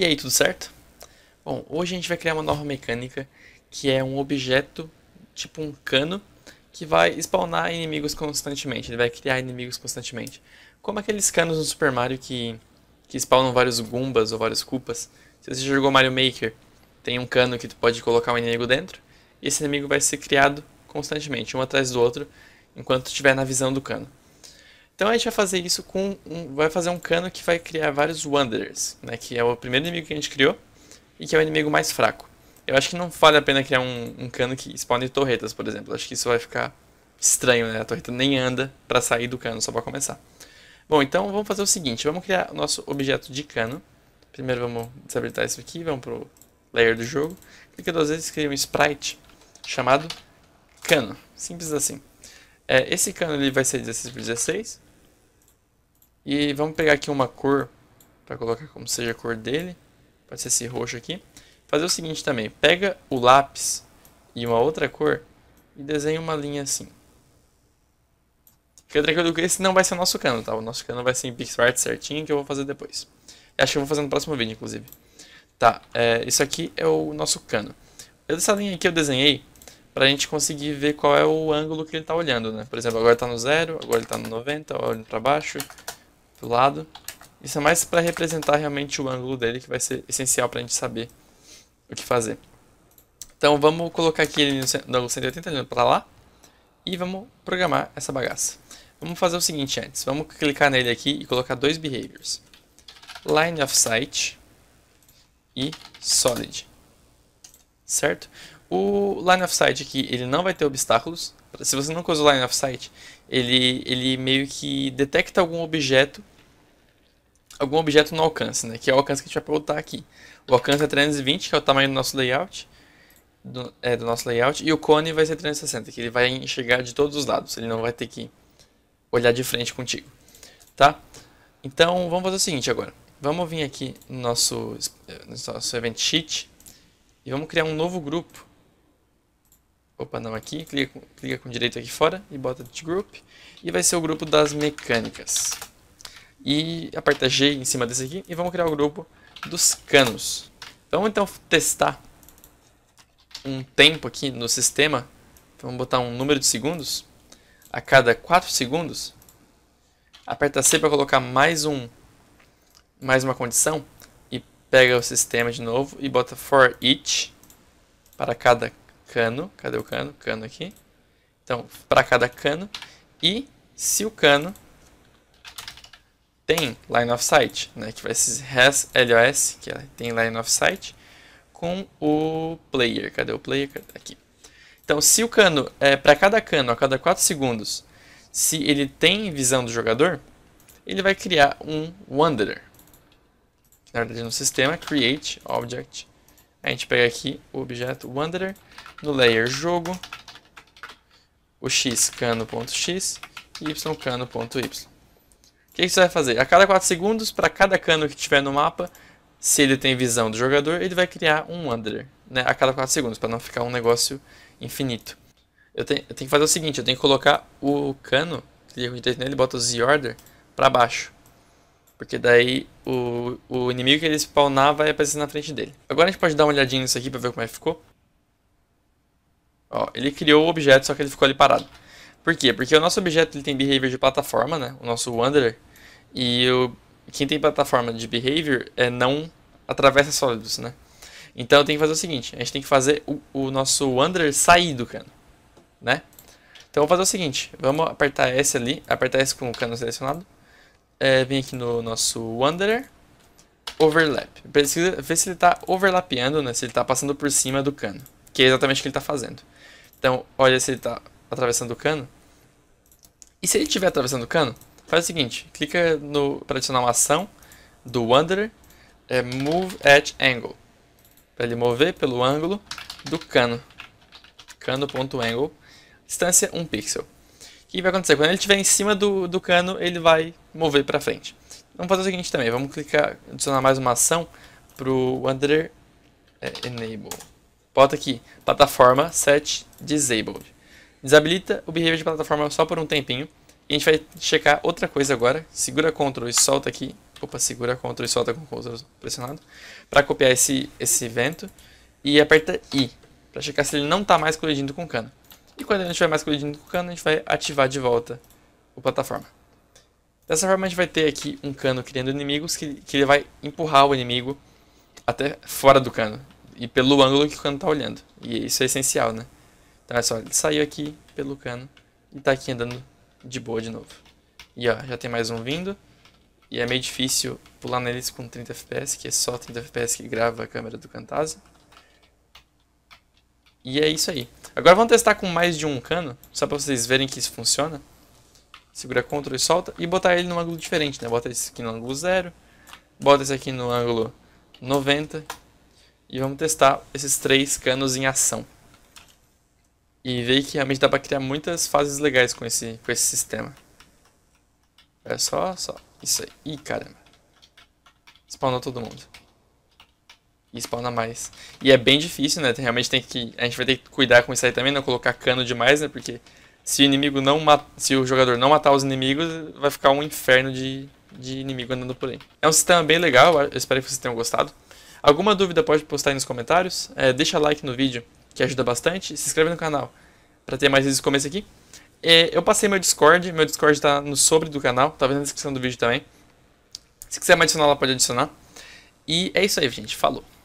E aí, tudo certo? Bom, hoje a gente vai criar uma nova mecânica que é um objeto, tipo um cano, que vai spawnar inimigos constantemente, ele vai criar inimigos constantemente. Como aqueles canos no Super Mario que, que spawnam vários Goombas ou vários Koopas. Se você jogou Mario Maker, tem um cano que tu pode colocar um inimigo dentro, e esse inimigo vai ser criado constantemente, um atrás do outro, enquanto estiver na visão do cano. Então a gente vai fazer isso com um, vai fazer um cano que vai criar vários Wanderers, né, que é o primeiro inimigo que a gente criou e que é o inimigo mais fraco. Eu acho que não vale a pena criar um, um cano que spawne torretas, por exemplo. Eu acho que isso vai ficar estranho, né? A torreta nem anda para sair do cano, só para começar. Bom, então vamos fazer o seguinte, vamos criar o nosso objeto de cano. Primeiro vamos desabilitar isso aqui, vamos pro layer do jogo. Clica duas vezes e cria um sprite chamado cano, simples assim. É, esse cano ele vai ser 16 por 16, e vamos pegar aqui uma cor para colocar como seja a cor dele. Pode ser esse roxo aqui. Fazer o seguinte também, pega o lápis e uma outra cor e desenha uma linha assim. Fica tranquilo que esse não vai ser o nosso cano, tá? O nosso cano vai ser em PixArt certinho que eu vou fazer depois. Acho que eu vou fazer no próximo vídeo, inclusive. Tá, é, isso aqui é o nosso cano. Essa linha aqui eu desenhei pra gente conseguir ver qual é o ângulo que ele tá olhando, né? Por exemplo, agora tá no zero, agora ele tá no 90, olhando pra baixo, do lado. Isso é mais para representar realmente o ângulo dele, que vai ser essencial para a gente saber o que fazer. Então vamos colocar aqui ele no ângulo 180, para lá. E vamos programar essa bagaça. Vamos fazer o seguinte antes. Vamos clicar nele aqui e colocar dois behaviors. Line of Sight e Solid. Certo? O Line of Sight aqui, ele não vai ter obstáculos. Se você não coisa o Line of Sight, ele, ele meio que detecta algum objeto algum objeto no alcance, né? Que é o alcance que a gente vai pilotar aqui. O alcance é 320, que é o tamanho do nosso layout. Do, é, do nosso layout. E o cone vai ser 360, que ele vai enxergar de todos os lados. Ele não vai ter que olhar de frente contigo. Tá? Então, vamos fazer o seguinte agora. Vamos vir aqui no nosso, no nosso event sheet. E vamos criar um novo grupo. Opa, não aqui. Clica, clica com direito aqui fora e bota de group. E vai ser o grupo das mecânicas e aperta G em cima desse aqui e vamos criar o grupo dos canos. Então, vamos então testar um tempo aqui no sistema. Então, vamos botar um número de segundos. A cada 4 segundos, aperta C para colocar mais um mais uma condição e pega o sistema de novo e bota for each para cada cano. Cadê o cano? Cano aqui. Então, para cada cano e se o cano tem line of sight, né, que vai ser has LOS, que é, tem line of sight, com o player. Cadê o player? Aqui. Então, se o cano, é, para cada cano, a cada 4 segundos, se ele tem visão do jogador, ele vai criar um Wanderer. Na verdade, no sistema, create object. A gente pega aqui o objeto Wanderer, no layer jogo, o x cano.x e y cano.y. O que, que você vai fazer? A cada 4 segundos, para cada cano que tiver no mapa, se ele tem visão do jogador, ele vai criar um under né, a cada 4 segundos, para não ficar um negócio infinito. Eu tenho, eu tenho, que fazer o seguinte, eu tenho que colocar o cano, clico Ele nele, o Z-Order para baixo. Porque daí o, o inimigo que ele spawnar vai aparecer na frente dele. Agora a gente pode dar uma olhadinha nisso aqui para ver como é que ficou. Ó, ele criou o objeto, só que ele ficou ali parado. Por quê? Porque o nosso objeto ele tem behavior de plataforma, né? O nosso Wanderer. E o, quem tem plataforma de behavior é não atravessa sólidos, né? Então tem que fazer o seguinte, a gente tem que fazer o, o nosso Wanderer sair do cano, né? Então vou fazer o seguinte, vamos apertar S ali, apertar S com o cano selecionado. É, vem aqui no nosso Wanderer, Overlap. Precisa ver se ele está overlapeando, né? Se ele está passando por cima do cano, que é exatamente o que ele está fazendo. Então, olha se ele está atravessando o cano. E se ele estiver atravessando o cano, faz o seguinte, clica no para adicionar uma ação do Wanderer, é Move at Angle, para ele mover pelo ângulo do cano, cano.angle, distância 1 pixel. O que vai acontecer? Quando ele estiver em cima do, do cano, ele vai mover para frente. Vamos fazer o seguinte também, vamos clicar, adicionar mais uma ação para o Wanderer é, Enable. Bota aqui, plataforma set disabled. Desabilita o behavior de plataforma só por um tempinho. E a gente vai checar outra coisa agora. Segura Ctrl e solta aqui. Opa, segura Ctrl e solta com o pressionado. Para copiar esse, esse vento E aperta I. Para checar se ele não está mais colidindo com o cano. E quando ele não estiver mais colidindo com o cano, a gente vai ativar de volta o plataforma. Dessa forma a gente vai ter aqui um cano criando inimigos que, que ele vai empurrar o inimigo até fora do cano. E pelo ângulo que o cano está olhando. E isso é essencial, né? Então é só, ele saiu aqui pelo cano e tá aqui andando de boa de novo. E ó, já tem mais um vindo. E é meio difícil pular neles com 30 fps, que é só 30 fps que grava a câmera do Camtasia. E é isso aí. Agora vamos testar com mais de um cano, só pra vocês verem que isso funciona. Segura Ctrl e solta. E botar ele num ângulo diferente, né? Bota esse aqui no ângulo 0. Bota esse aqui no ângulo 90. E vamos testar esses três canos em ação. E veio que realmente dá pra criar muitas fases legais com esse, com esse sistema. É só, só. Isso aí. Ih, caramba. Spawnou todo mundo. E spawna mais. E é bem difícil, né? realmente tem que. A gente vai ter que cuidar com isso aí também, não né? colocar cano demais, né? Porque se o inimigo não mat... se o jogador não matar os inimigos, vai ficar um inferno de, de inimigo andando por aí. É um sistema bem legal, eu espero que vocês tenham gostado. Alguma dúvida pode postar aí nos comentários. É, deixa like no vídeo que ajuda bastante. Se inscreve no canal para ter mais vídeos como esse aqui. É, eu passei meu Discord, meu Discord está no sobre do canal, talvez tá na descrição do vídeo também. Se quiser me adicionar lá, pode adicionar. E é isso aí, gente. Falou!